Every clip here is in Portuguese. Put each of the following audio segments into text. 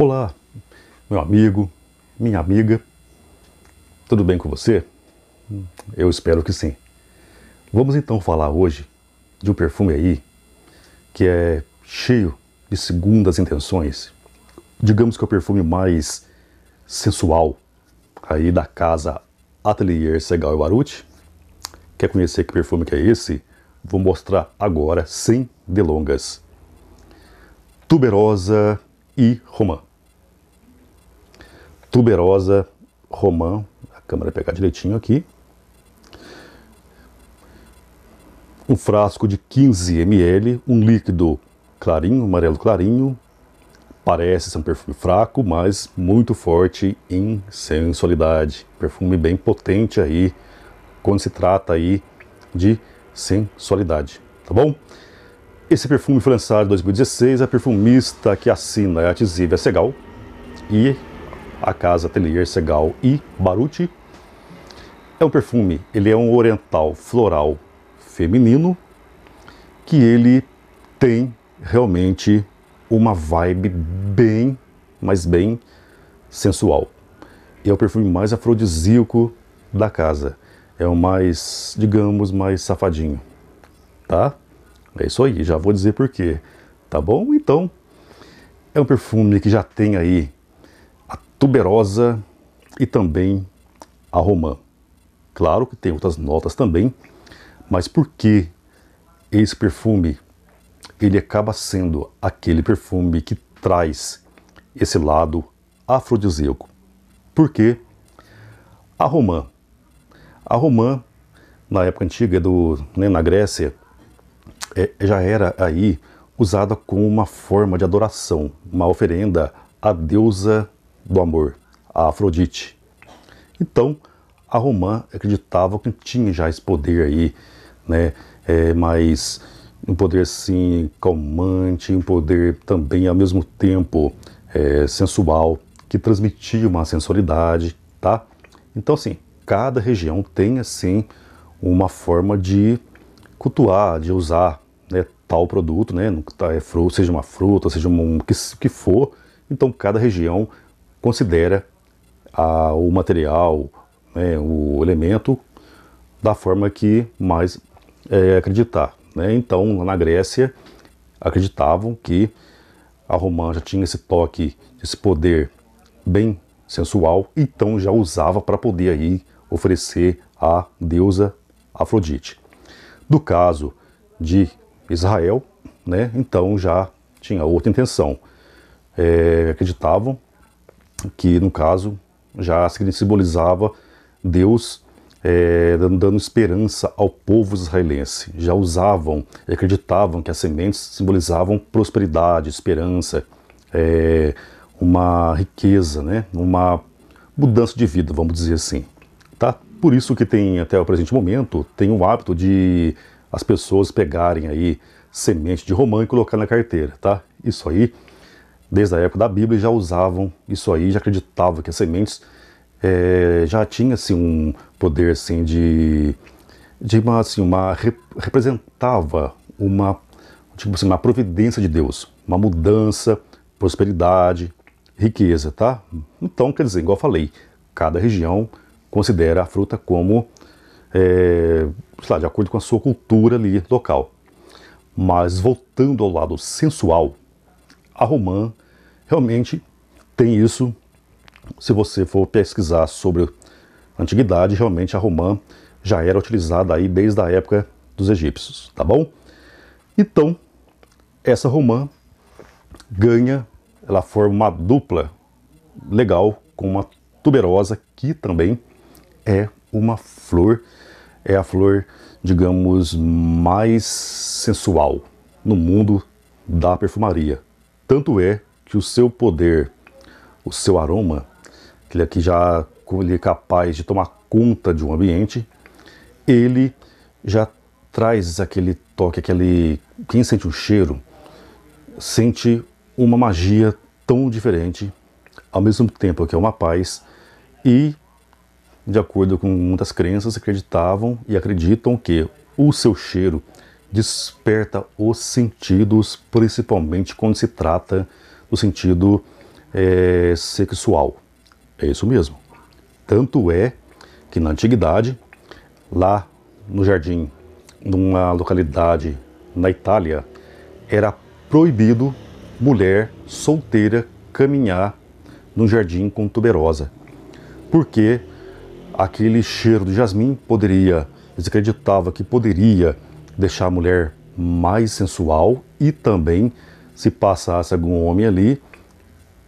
Olá, meu amigo, minha amiga, tudo bem com você? Eu espero que sim. Vamos então falar hoje de um perfume aí que é cheio de segundas intenções. Digamos que é o perfume mais sensual aí da casa Atelier Segal e Baruch. Quer conhecer que perfume que é esse? Vou mostrar agora, sem delongas. Tuberosa e Romã tuberosa romã. A câmera vai pegar direitinho aqui. Um frasco de 15 ml, um líquido clarinho, amarelo clarinho. Parece ser um perfume fraco, mas muito forte em sensualidade. Perfume bem potente aí, quando se trata aí de sensualidade, tá bom? Esse perfume foi lançado em 2016, a perfumista que assina é a Tizívia Segal e a casa Atelier Segal e Baruti. É um perfume, ele é um oriental floral feminino que ele tem realmente uma vibe bem, mas bem sensual. E é o perfume mais afrodisíaco da casa. É o mais, digamos, mais safadinho, tá? É isso aí, já vou dizer por quê, tá bom? Então, é um perfume que já tem aí tuberosa e também a romã. Claro que tem outras notas também, mas por que esse perfume ele acaba sendo aquele perfume que traz esse lado afrodisíaco? Porque a romã, a romã na época antiga do né, na Grécia é, já era aí usada como uma forma de adoração, uma oferenda à deusa do amor, a Afrodite. Então, a Romã acreditava que tinha já esse poder aí, né? É, mas um poder assim calmante, um poder também ao mesmo tempo é, sensual, que transmitia uma sensualidade, tá? Então, assim, cada região tem assim uma forma de cultuar, de usar né, tal produto, né? Tá, é seja uma fruta, seja um que, que for. Então, cada região considera a, o material, né, o elemento, da forma que mais é, acreditar. Né? Então, na Grécia, acreditavam que a romã já tinha esse toque, esse poder bem sensual, então já usava para poder aí oferecer à deusa Afrodite. Do caso de Israel, né, então já tinha outra intenção. É, acreditavam que no caso já simbolizava Deus é, dando esperança ao povo israelense. Já usavam e acreditavam que as sementes simbolizavam prosperidade, esperança, é, uma riqueza, né? uma mudança de vida, vamos dizer assim. Tá? Por isso que tem, até o presente momento, tem o hábito de as pessoas pegarem aí semente de romã e colocar na carteira, tá? Isso aí desde a época da Bíblia já usavam isso aí, já acreditavam que as sementes é, já tinha assim, um poder assim de, de uma, assim, uma representava uma tipo assim, uma providência de Deus, uma mudança, prosperidade, riqueza, tá? Então, quer dizer, igual eu falei, cada região considera a fruta como, é, lá, de acordo com a sua cultura ali local. Mas voltando ao lado sensual, a romã realmente tem isso. Se você for pesquisar sobre a antiguidade, realmente a romã já era utilizada aí desde a época dos egípcios, tá bom? Então, essa romã ganha, ela forma uma dupla legal com uma tuberosa que também é uma flor, é a flor, digamos, mais sensual no mundo da perfumaria. Tanto é que o seu poder, o seu aroma, que ele aqui já como ele é capaz de tomar conta de um ambiente, ele já traz aquele toque, aquele quem sente o cheiro sente uma magia tão diferente, ao mesmo tempo que é uma paz e de acordo com muitas crenças acreditavam e acreditam que o seu cheiro desperta os sentidos, principalmente quando se trata do sentido é, sexual. É isso mesmo. Tanto é que na antiguidade, lá no jardim, numa localidade na Itália, era proibido mulher solteira caminhar no jardim com tuberosa, porque aquele cheiro de jasmim poderia, eles acreditavam que poderia deixar a mulher mais sensual e também se passasse algum homem ali,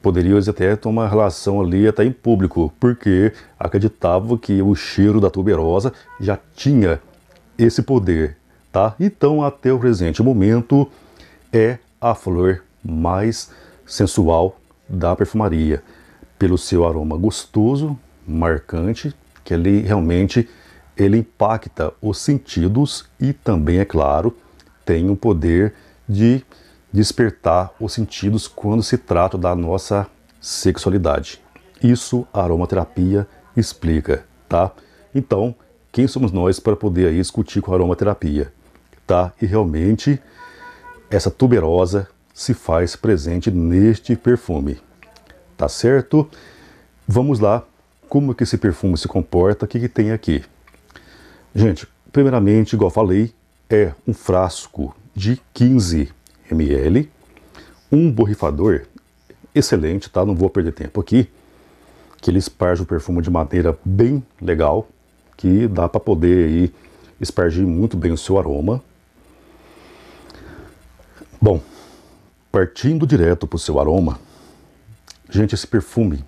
poderia até ter uma relação ali até em público, porque acreditava que o cheiro da tuberosa já tinha esse poder, tá? Então, até o presente momento, é a flor mais sensual da perfumaria, pelo seu aroma gostoso, marcante, que ele realmente ele impacta os sentidos e também, é claro, tem o poder de despertar os sentidos quando se trata da nossa sexualidade. Isso a aromaterapia explica, tá? Então, quem somos nós para poder aí discutir com a aromaterapia, tá? E realmente essa tuberosa se faz presente neste perfume. Tá certo? Vamos lá, como que esse perfume se comporta? O que, que tem aqui? Gente, primeiramente, igual falei, é um frasco de 15 ml, um borrifador excelente, tá? Não vou perder tempo aqui, que ele esparge o perfume de maneira bem legal, que dá para poder aí espargir muito bem o seu aroma. Bom, partindo direto para o seu aroma, gente, esse perfume,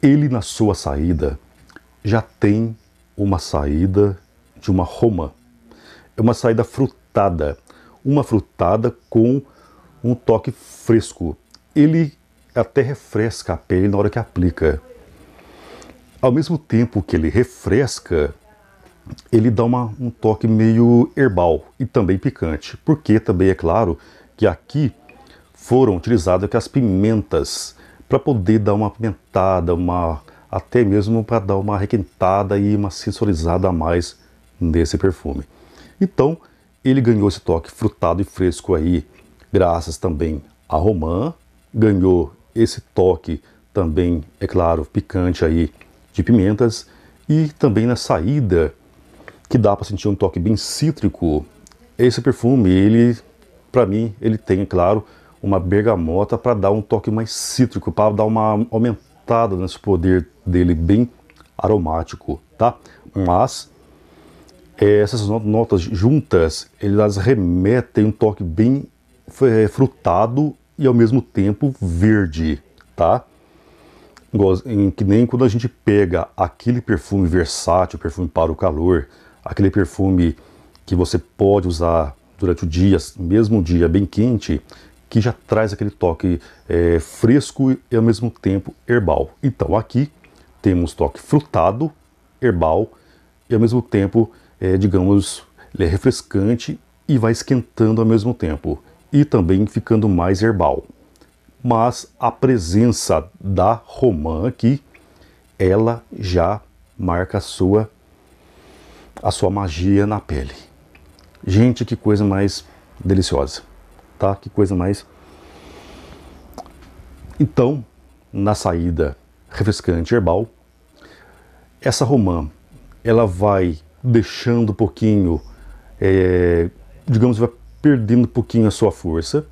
ele na sua saída já tem uma saída de uma Roma. É uma saída frutada, uma frutada com um toque fresco. Ele até refresca a pele na hora que aplica. Ao mesmo tempo que ele refresca, ele dá uma, um toque meio herbal e também picante, porque também é claro que aqui foram utilizadas as pimentas para poder dar uma pimentada, uma até mesmo para dar uma requentada e uma sensorizada a mais nesse perfume. Então, ele ganhou esse toque frutado e fresco aí, graças também a Romã, ganhou esse toque também, é claro, picante aí de pimentas e também na saída que dá para sentir um toque bem cítrico. Esse perfume, ele para mim, ele tem, é claro, uma bergamota para dar um toque mais cítrico, para dar uma aumentada gostado nesse poder dele bem aromático, tá? Mas é, essas notas juntas, elas remetem um toque bem é, frutado e ao mesmo tempo verde, tá? Que nem quando a gente pega aquele perfume versátil, perfume para o calor, aquele perfume que você pode usar durante o dia, mesmo um dia bem quente, que já traz aquele toque é, fresco e ao mesmo tempo herbal. Então aqui temos toque frutado, herbal e ao mesmo tempo, é, digamos, é refrescante e vai esquentando ao mesmo tempo e também ficando mais herbal. Mas a presença da romã aqui, ela já marca a sua a sua magia na pele. Gente, que coisa mais deliciosa tá? Que coisa mais. Então, na saída refrescante herbal, essa romã, ela vai deixando um pouquinho, é, digamos, vai perdendo um pouquinho a sua força.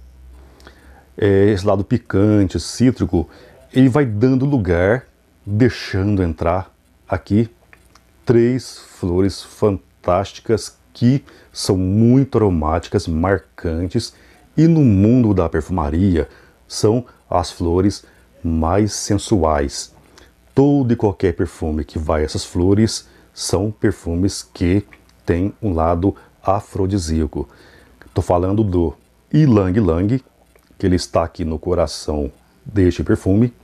É, esse lado picante, cítrico, ele vai dando lugar, deixando entrar aqui três flores fantásticas que são muito aromáticas, marcantes e no mundo da perfumaria, são as flores mais sensuais. Todo e qualquer perfume que vai a essas flores são perfumes que têm um lado afrodisíaco. Estou falando do ilang Lang, que ele está aqui no coração deste perfume.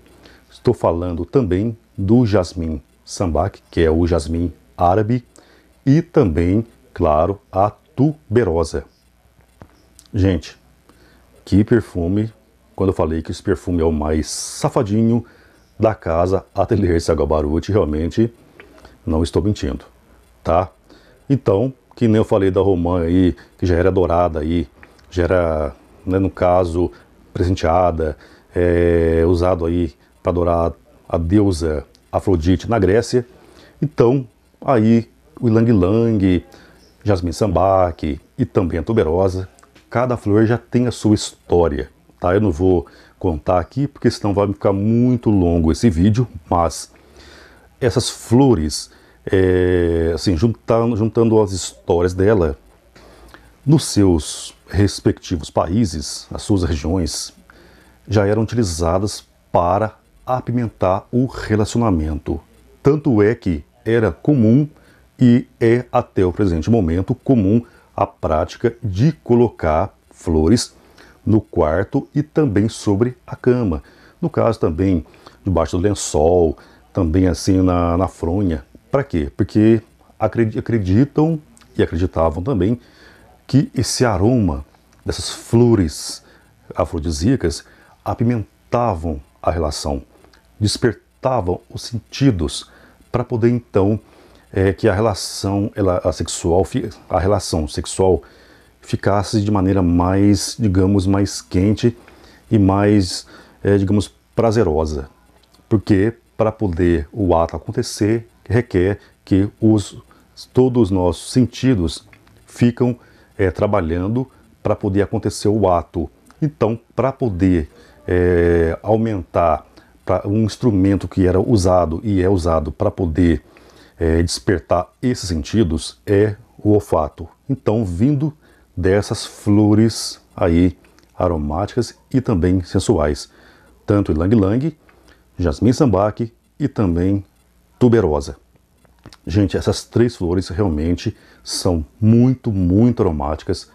Estou falando também do jasmim sambac, que é o jasmim árabe, e também, claro, a tuberosa. Gente, que perfume, quando eu falei que esse perfume é o mais safadinho da casa Atelier Saga Baruti, realmente não estou mentindo, tá? Então, que nem eu falei da Romã aí, que já era dourada aí, já era, né, no caso, presenteada, é, usado aí para adorar a deusa Afrodite na Grécia. Então, aí o Ilang Lang, Jasmine Sambaque e também a Tuberosa cada flor já tem a sua história, tá? Eu não vou contar aqui porque senão vai ficar muito longo esse vídeo, mas essas flores, é, assim, juntando, juntando as histórias dela, nos seus respectivos países, as suas regiões, já eram utilizadas para apimentar o relacionamento. Tanto é que era comum e é até o presente momento comum a prática de colocar flores no quarto e também sobre a cama. No caso, também debaixo do lençol, também assim na, na fronha. Para quê? Porque acreditam e acreditavam também que esse aroma dessas flores afrodisíacas apimentavam a relação, despertavam os sentidos para poder então é que a relação ela, a sexual a relação sexual ficasse de maneira mais digamos mais quente e mais é, digamos prazerosa porque para poder o ato acontecer requer que os todos os nossos sentidos ficam é, trabalhando para poder acontecer o ato então para poder é, aumentar para um instrumento que era usado e é usado para poder é, despertar esses sentidos é o olfato. Então, vindo dessas flores aí aromáticas e também sensuais, tanto ylang ylang, jasmim sambaque e também tuberosa. Gente, essas três flores realmente são muito, muito aromáticas,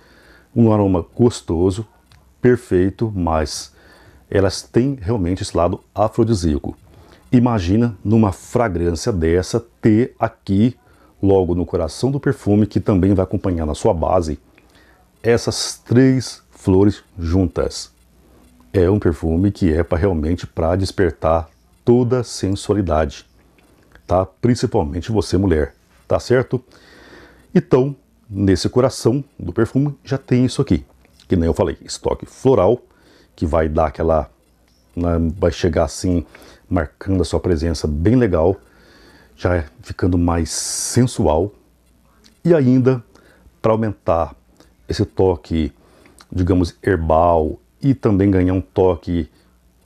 um aroma gostoso, perfeito, mas elas têm realmente esse lado afrodisíaco. Imagina numa fragrância dessa ter aqui, logo no coração do perfume, que também vai acompanhar na sua base, essas três flores juntas. É um perfume que é para realmente para despertar toda a sensualidade, tá? Principalmente você mulher, tá certo? Então, nesse coração do perfume já tem isso aqui, que nem eu falei, estoque floral, que vai dar aquela né, vai chegar assim marcando a sua presença bem legal, já ficando mais sensual e ainda para aumentar esse toque, digamos, herbal e também ganhar um toque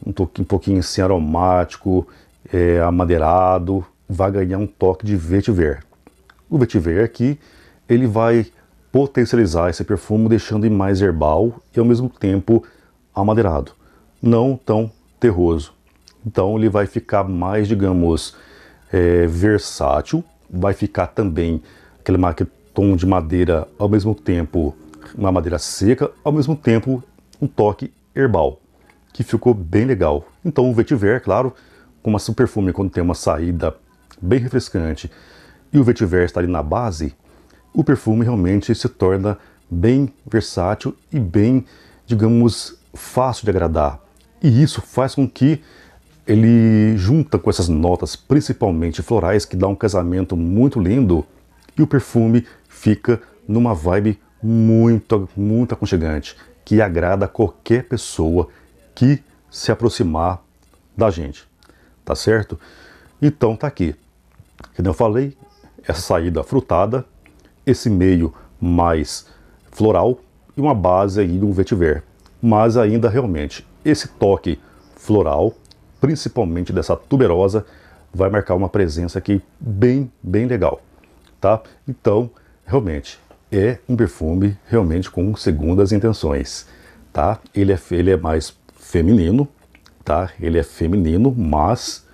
um, toque, um pouquinho assim aromático, é, amadeirado, vai ganhar um toque de vetiver. O vetiver aqui, ele vai potencializar esse perfume, deixando ele mais herbal e ao mesmo tempo amadeirado, não tão terroso. Então ele vai ficar mais, digamos, é, versátil, vai ficar também aquele tom de madeira ao mesmo tempo uma madeira seca, ao mesmo tempo um toque herbal, que ficou bem legal. Então o vetiver, claro, como o perfume quando tem uma saída bem refrescante e o vetiver está ali na base, o perfume realmente se torna bem versátil e bem, digamos, fácil de agradar. E isso faz com que ele junta com essas notas, principalmente florais, que dá um casamento muito lindo e o perfume fica numa vibe muito, muito aconchegante, que agrada qualquer pessoa que se aproximar da gente, tá certo? Então tá aqui, como eu falei, essa saída frutada, esse meio mais floral e uma base aí de um vetiver, mas ainda realmente esse toque floral principalmente dessa tuberosa, vai marcar uma presença aqui bem, bem legal, tá? Então, realmente, é um perfume realmente com segundas intenções, tá? Ele é, ele é mais feminino, tá? Ele é feminino, mas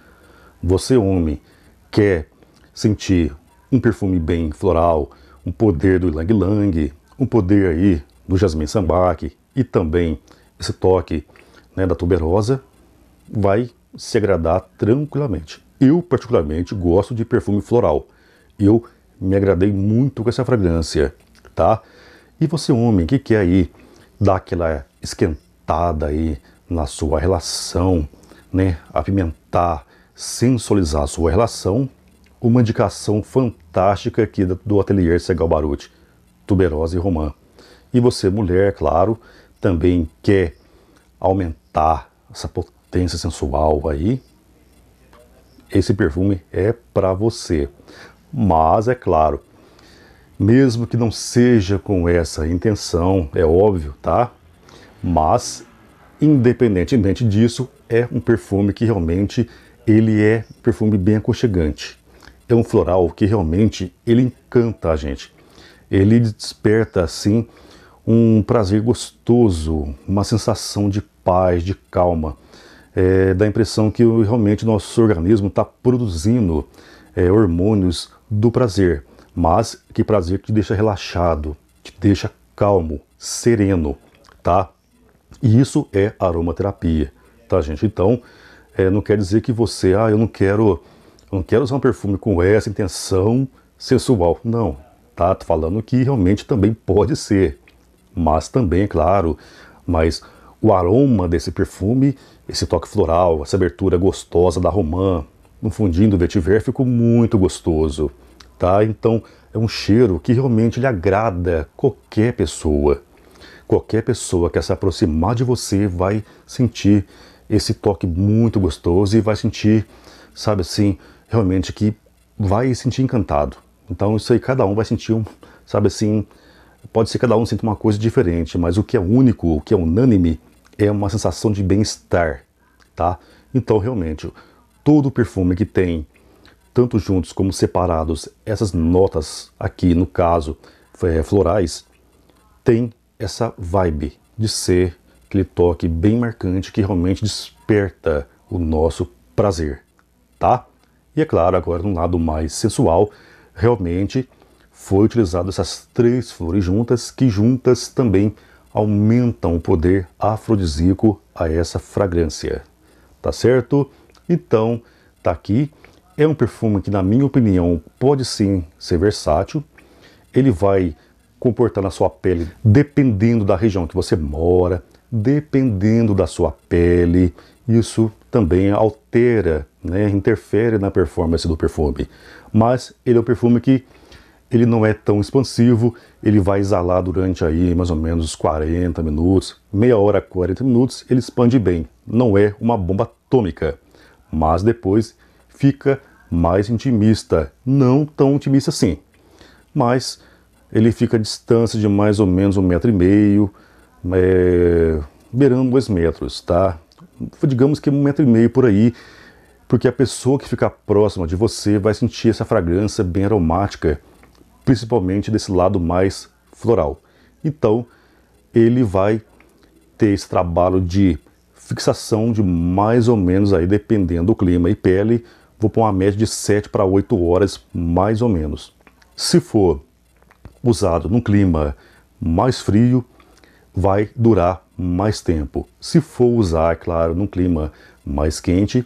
você homem quer sentir um perfume bem floral, um poder do ylang ylang, um poder aí do jasmim sambaque e também esse toque né, da tuberosa, vai se agradar tranquilamente. Eu, particularmente, gosto de perfume floral. Eu me agradei muito com essa fragrância, tá? E você, homem, que quer aí dar aquela esquentada aí na sua relação, né? Apimentar, sensualizar a sua relação, uma indicação fantástica aqui do Atelier Segal Baruti, Tuberose e Romã. E você, mulher, claro, também quer aumentar essa potência tensa, sensual aí, esse perfume é para você. Mas é claro, mesmo que não seja com essa intenção, é óbvio, tá? Mas independentemente disso, é um perfume que realmente ele é perfume bem aconchegante. É um floral que realmente ele encanta a gente. Ele desperta assim um prazer gostoso, uma sensação de paz, de calma é, dá a impressão que realmente nosso organismo está produzindo é, hormônios do prazer, mas que prazer te deixa relaxado, te deixa calmo, sereno, tá? E isso é aromaterapia, tá, gente? Então, é, não quer dizer que você, ah, eu não quero, eu não quero usar um perfume com essa intenção sensual. Não, tá? Tô falando que realmente também pode ser, mas também, é claro, mas o aroma desse perfume esse toque floral, essa abertura gostosa da romã, no fundinho do vetiver ficou muito gostoso, tá? Então é um cheiro que realmente lhe agrada qualquer pessoa. Qualquer pessoa que se aproximar de você vai sentir esse toque muito gostoso e vai sentir, sabe assim, realmente que vai sentir encantado. Então isso aí cada um vai sentir um, sabe assim, pode ser cada um sinta uma coisa diferente, mas o que é único, o que é unânime é uma sensação de bem-estar, tá? Então, realmente, todo perfume que tem, tanto juntos como separados, essas notas aqui, no caso, é, florais, tem essa vibe de ser aquele toque bem marcante que realmente desperta o nosso prazer, tá? E é claro, agora no lado mais sensual, realmente foi utilizado essas três flores juntas, que juntas também aumentam o poder afrodisíaco a essa fragrância. Tá certo? Então, tá aqui. É um perfume que, na minha opinião, pode sim ser versátil. Ele vai comportar na sua pele, dependendo da região que você mora, dependendo da sua pele. Isso também altera, né, interfere na performance do perfume. Mas ele é um perfume que ele não é tão expansivo, ele vai exalar durante aí mais ou menos 40 minutos, meia hora 40 minutos, ele expande bem. Não é uma bomba atômica, mas depois fica mais intimista, não tão intimista assim. Mas ele fica a distância de mais ou menos um metro e meio, é, beirando dois metros, tá? Digamos que um metro e meio por aí, porque a pessoa que ficar próxima de você vai sentir essa fragrância bem aromática principalmente desse lado mais floral. Então, ele vai ter esse trabalho de fixação de mais ou menos aí, dependendo do clima e pele, vou pôr uma média de 7 para 8 horas, mais ou menos. Se for usado num clima mais frio, vai durar mais tempo. Se for usar, é claro, num clima mais quente,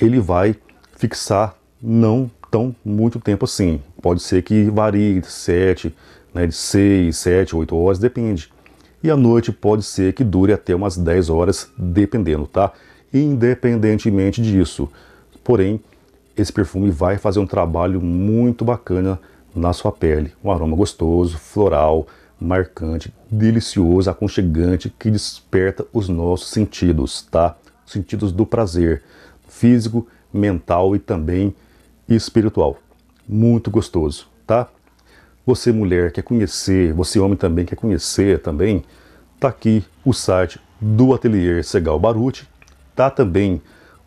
ele vai fixar não tão muito tempo assim. Pode ser que varie de 7, né, de 6, 7, 8 horas, depende. E a noite pode ser que dure até umas 10 horas, dependendo, tá? Independentemente disso. Porém, esse perfume vai fazer um trabalho muito bacana na sua pele. Um aroma gostoso, floral, marcante, delicioso, aconchegante, que desperta os nossos sentidos, tá? Os sentidos do prazer físico, mental e também e espiritual. Muito gostoso, tá? Você mulher quer conhecer, você homem também quer conhecer também, tá aqui o site do Atelier Segal Baruti, tá também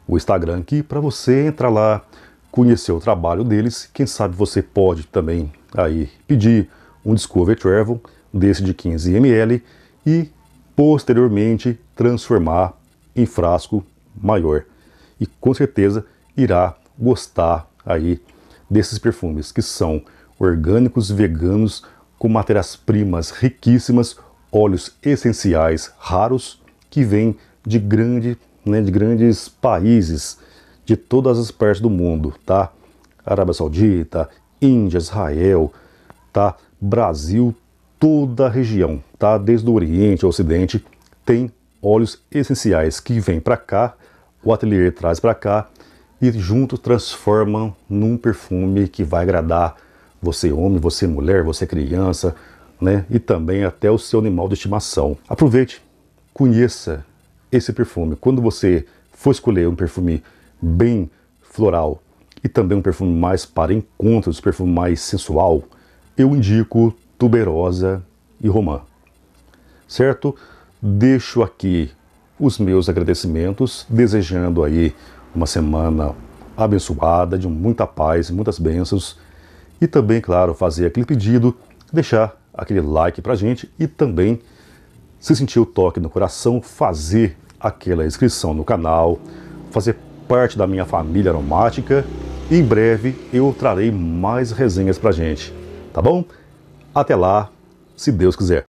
o Instagram aqui para você entrar lá, conhecer o trabalho deles. Quem sabe você pode também aí pedir um Discovery Travel desse de 15 ml e posteriormente transformar em frasco maior. E com certeza irá gostar aí desses perfumes, que são orgânicos veganos com matérias-primas riquíssimas, óleos essenciais raros que vêm de, grande, né, de grandes países de todas as partes do mundo, tá? Arábia Saudita, Índia, Israel, tá? Brasil, toda a região, tá? Desde o Oriente ao Ocidente tem óleos essenciais que vêm para cá, o ateliê traz para cá e junto transformam num perfume que vai agradar você homem, você mulher, você criança, né? E também até o seu animal de estimação. Aproveite, conheça esse perfume. Quando você for escolher um perfume bem floral e também um perfume mais para encontros, um perfume mais sensual, eu indico Tuberosa e Romã. Certo? Deixo aqui os meus agradecimentos, desejando aí uma semana abençoada, de muita paz, muitas bênçãos. E também, claro, fazer aquele pedido, deixar aquele like pra gente e também, se sentir o toque no coração, fazer aquela inscrição no canal, fazer parte da minha família aromática. Em breve eu trarei mais resenhas pra gente, tá bom? Até lá, se Deus quiser.